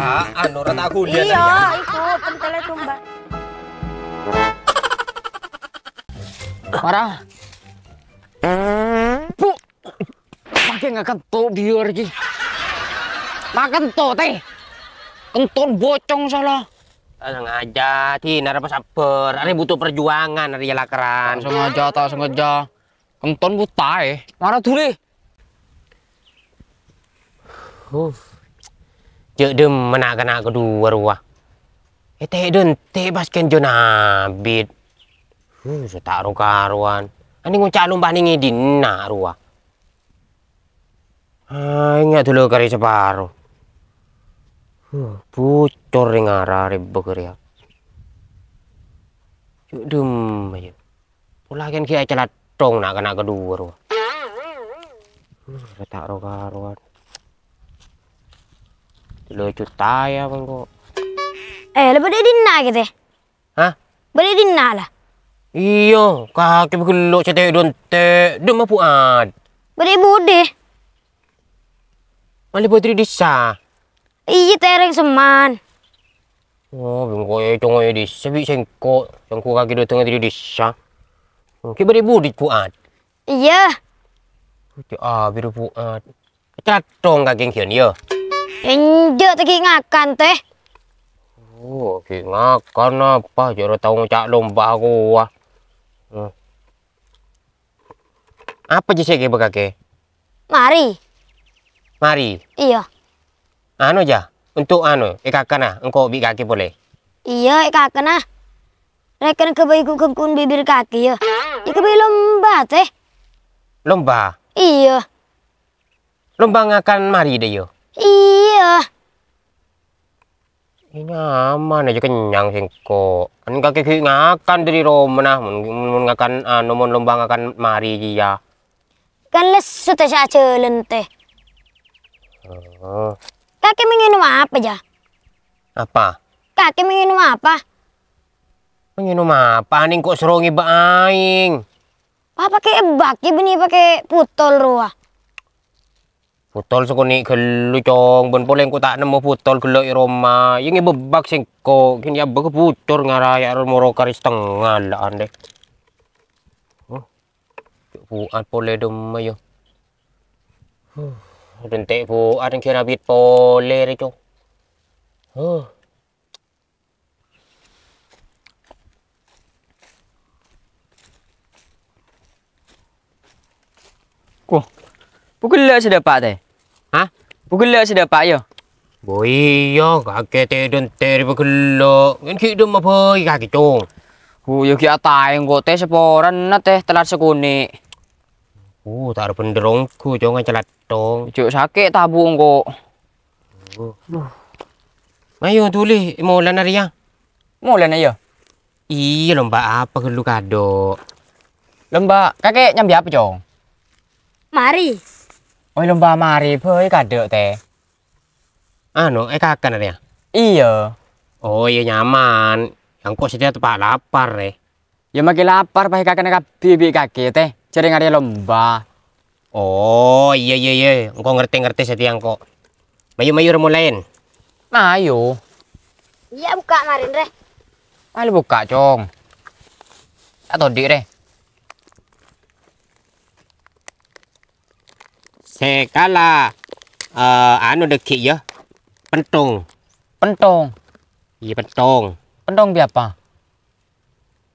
retaan ora tak gundel. Iya, ya. itu pentele tumbak. Parah. Bu. Pakai nggak kentuk biar iki. Makan kentuk teh. kentuk bocong salah. Tenang eh, aja, Tin. Ada sabar. Ini butuh perjuangan, ada ya, lakeran. Sengaja, tak sengaja. Kenton buta eh. Marah dulu. Uff. Cek dem mana kena kedua ruah. Eh teh den teh basken jo nabit. Huh hmm, so tak ro karuan. Ani ngucak lumbah ningi ruah. Ah ingat dulu kari separuh. Huh pucur ring arare begeria. Cek dem ayo. Pula kan kia celat tong nak kena kedua ruah. Huh hmm, tak ro karuan lucu taya bangku eh lo boleh dina gitu hah boleh dina lah iya kaki bergelok cetek dontek dia mampu ad boleh bude Mali putri disa iya tereng seman oh bangku ya itu congoy ya, disa bi sengkok kaki dua tengah tidak disa hmm, beri boleh budi kuat iya ah biru puat. kaki yang kian, ya. Enjak tadi ngakan teh. Oh, ki ngakan apa? Jero tahu cak lomba gua. Hmm. Apa sih kayak bekake? Mari. Mari. Iya. Anu aja. Untuk anu, ikakan ah, engkau bi kaki boleh. Iya, ikakan ah. Rekan kebaiku kekun bibir kaki ya. Iku bayi lomba teh. Lomba. Iya. Lomba ngakan mari deh yo. Ya? Iya. Ini nyaman aja kenyang sih kok. Kan kaki kaki ngakan dari Roma nah, mun ngakan anu mun lomba ngakan mari dia. Ya. Kan lesu teh jalan teh. Oh. Kakek minum apa aja? Apa? Kakek minum apa? Minum apa nih kok serongi baing? Apa pakai baki ya, bini ya, pakai putol ruah? Putol sekuni kelucong cong, ben poleng ku tak nemu putol gelo i Roma. Yang ibu bak singko, kini ya bak putor ngaraya rul moro karis lah ande. Huh. buat pole dom yo. Huh. Rente buat yang kira bit pole re cong. Huh. Cool. Pukul sudah Pak teh. ah? Pukul sudah Pak yo. Boi Boyo, kakek don teri pukul lo, Kan ki mau boi kakek cung. Hu yo kia atay engko teh seporan na teh telat sekuni. Uh, taruh ku jangan celat dong. Cuk sakit tabung kok. Uh. Ayo tulis lana ria, Mau lana ya? ayo. Iya lomba apa Luka kado? Lomba kakek nyambi apa, Cong? Mari. Oi lomba mari pei cả đỡ tè. Anu, eh kakak ya? Iya. Oh iya nyaman. Yang kok sedia tepat lapar re. Ya makin lapar pai kakak nak bibi kakek teh. Cari ngari lomba. Oh iya iya iya. Engko ngerti ngerti setia engkau. Mayu mayu remulain. Nah ayo. Iya buka marin re. Ayo buka cong. Atau di deh. sekala uh, anu deki ya pentung pentong iya pentong pentong biapa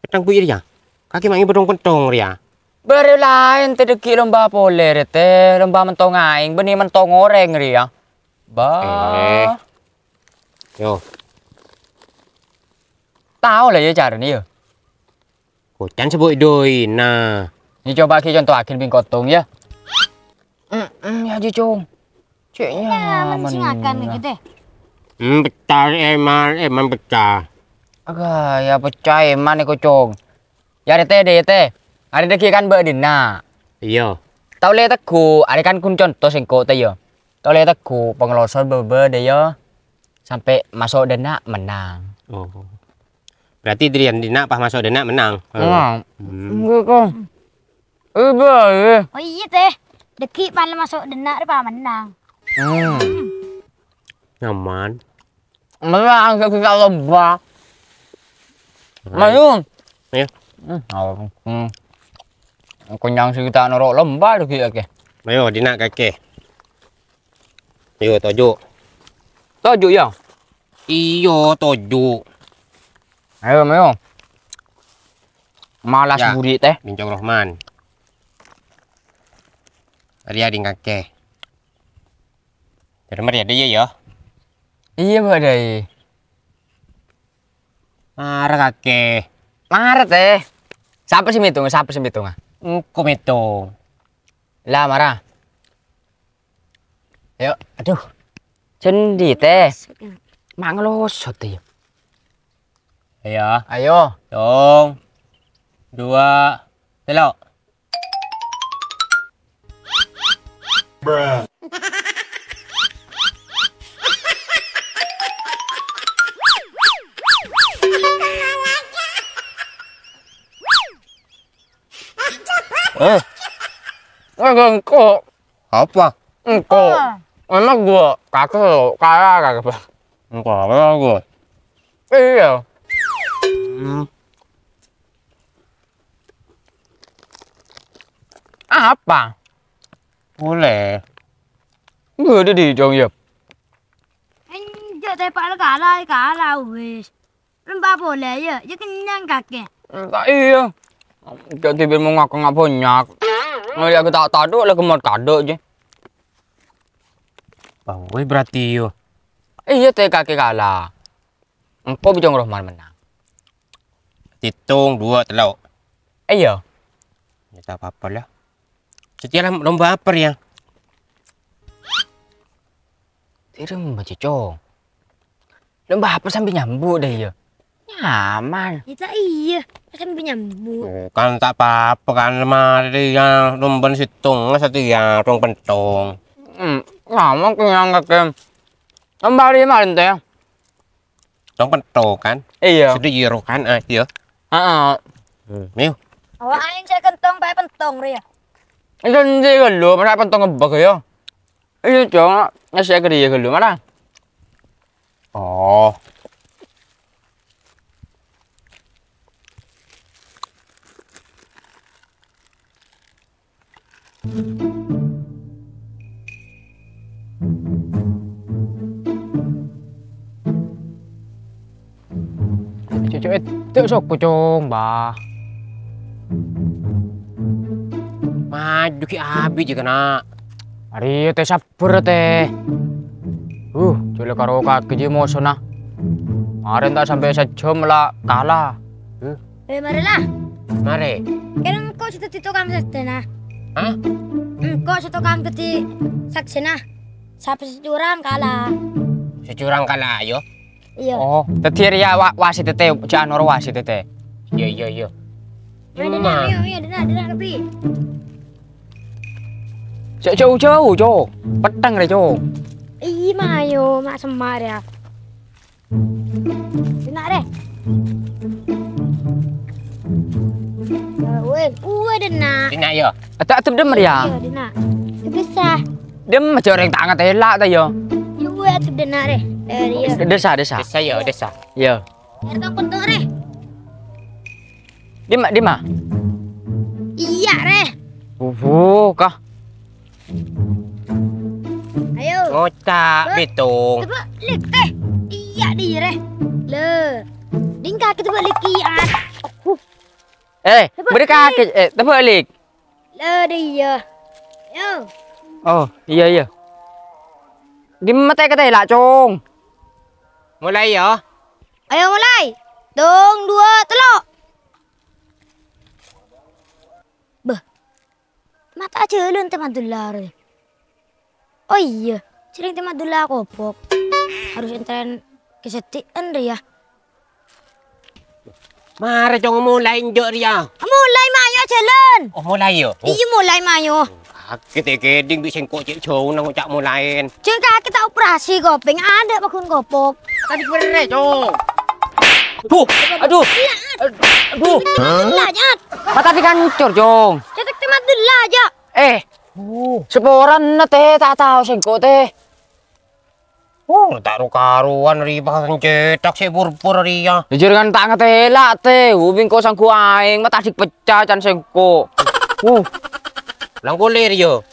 pentong buir ya kaki mangi pentung pentong ya Beri lain tedeki lomba boleh rete lomba mentong aing benih mentong goreng ya Ba. Eh. Yo. Tahu lah ya cara ni ya. Hujan sebut doi nah. Ni coba kita contoh akhir bingkotong ya ya Jujung. Cik ceknya. Iya, masih ngakan gitu Hmm, pecah eman, eman pecah. Aga ya pecah eman nih kocong. Ya dete dete. Ada deki kan berdina. Iya. Tau tak ku, ada kan kuncon to singko teh yo. Ya. Tau le teku pengelosor berber deh yo. Ya. Sampai masuk dina menang. Oh. Berarti yang dina pas masuk dina menang. Menang. Hmm. Enggak kok. Ya. Oh iya teh. Dekik malam masuk denak dia paham menang. Hmm. Nyaman. Hmm. Mana angkat kita lomba? Mayu. Ya. Hmm. Oh. Hmm. Kenyang sih kita norok lomba dekik ke. Mayu dinak kake. Yo tojuk. Tojuk ya. Iyo tojuk. Ayo, mayo. Malas ya. budi teh. Bincang Rahman. Ria di ngake. Dari Maria ada ya, ya? Iya bu ada. Iya. Marah kake. Marah teh. Siapa sih mitung? Siapa sih mitung? Engko mitung. Lah marah. Ayo, aduh. Jendi teh. Manglosot ya. Ayo. Ayo. Dong. Dua. Telok. Bruh. 응. 나 그럼 꺼. 아빠. 응, 꺼. 얼마 구워? 가서 가야 가봐. 이거 얼마 구워? 이게요. 음. 아, 아빠. Boleh. Người đi đi chọn nghiệp Anh giờ tay phải là cả là cả là về. Lâm ba bộ lệ giờ, chứ cái nhanh cả kì Tại yêu. Cho thì bên mông ngọc còn ngọc hồn nhạc. Người đã cái tạo tạo đuổi là cái một cả đợi chứ. Bảo ơi berarti yo. Iya tay cả cái cả là. có bị trong rồi mà mình nào. Titung dua telau. Ayo. Ya tak apa-apa lah. Jadi lomba apa ya? Tiru lomba cecong. Lomba apa sampai nyambu dah ya? Nyaman. Kita ya, iya, kan nyambut. Oh, kan tak apa-apa kan mari ya lomba situng satu ya tong pentong. Hmm, ngomong kenyang kem? Lomba di mana teh? Tong pentong kan? Iya. Sudah jiru kan? Ah, iya. Heeh. Hmm, miu. Awak ingin cek kentong pakai pentong ria. 이런데 그 루마 잡았던 건 먹어요. 이런 쪽, 나시에 그리 그 루마라. 어. chỗ chỗ tự sụp của chồng bà maju ki abi juga nak hari teh sabar teh uh jule karo kaki je mau sana kemarin tak sampai sejam lah kalah uh. eh mari lah mari kira kau situ situ kamu sedena Hah? Engkau situ kamu keti saksena sampai securang kalah securang kalah yo iya oh Tetir ya wa wasit teh jangan orang wasit teh iya iya iya Iya, iya, iya, iya, iya, iya, iya, Cek jauh-jauh, Cok. Petang deh, Cok. Iya, mayo, mak semar ya. Enak deh. Weh, uwe denak. Denak ya. Ah, tak tem demar ya. Iya, denak. Desah. Dem macam orang tangan teh lak teh ya. uwe tu denak deh. Eh, desa, desa. Desa ya, desa. Ya. Air kau deh. Dima, dima. Iya, deh Uhuh, kah. Ayo. Ngota betong. Coba lek teh. Iya dia reh. Le. Dingka kita buat lek kiat. Eh, mereka ke eh dapat lek. Le dia. Yo. Oh, iya iya. Di mata cái này à. là chung. Mulai ya. Ayo mulai. Tung dua telok. Mata tacelun teman dular. Oh iya, sering teman dular kopok. Harus entren kesetiaan deh ya. Mari jangan mulai njok ria. Ah, mulai mayo jalan. Oh mulai yo. Oh. Iya mulai mayo. Kita ya, keding bisa kok cek jauh nang cak mulain. Jika kita operasi kopeng ada bakun kopok. Tadi bener cok. Ya, huh. aduh. Iya. Aduh. Lajat. Patati kan jong Cetek temat dulu aja. Eh. Uh. Seporan nate tak tahu sengko teh. Oh, tak karuan riba cetak si purpur ria. Ya. Jujur kan tak ngetela teh, ubing kau sangku aing, mata sih pecah can sengko. Uh. Oh. Lang boleh yo.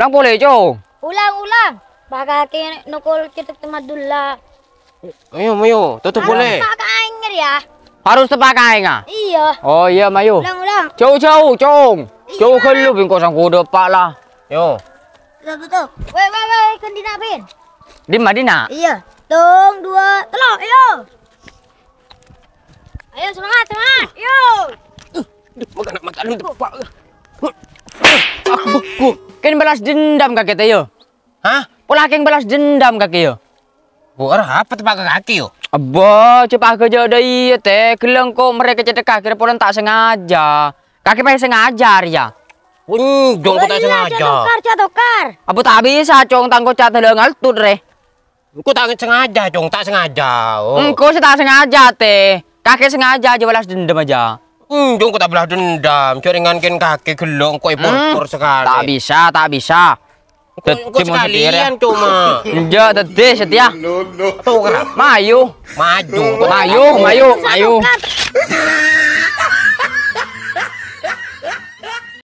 Lang boleh jo. Ulang ulang. Bakake nukul cetak temat dulu. Ayo, ayo, tutup boleh. Pak kanger ya. Harus tepak nggak? Iya. Oh iya Mayu. Ulang ulang. Jauh cau iya. cung. Cau kelu bin kosong kuda pak lah. Yo. Betul. Wei wei wei kan dina Di Madinah? Iya. Tung dua telok yo. Ayo semangat semangat. Yo. Eh, makan makan untuk pak. Aku aku Kan balas dendam kakek teh Hah? Pulak yang balas dendam kakek yo. Buar apa tepak ke kaki yo? Abo, coba aku jauh deh iya teh. Keleng kok mereka cedekah kira repotan tak sengaja. Kaki pengen sengaja ya. Wih, jong tak sengaja. Cotokar, cotokar. Abu tak bisa cong tangko cat lengal tuh deh. Kau tak sengaja cong, tak sengaja. Oh. Engko sih tak sengaja teh. Kaki sengaja aja balas dendam aja. Hmm, jong tak balas dendam. Cari kin kaki gelong kok ibu eh, ipor hmm? sekali. Tak bisa, tak bisa. Kok ya? sekalian cuma. Enggak, tadi ya, setia. Tuh, mayu. Maju. Mayu, mayu, mayu.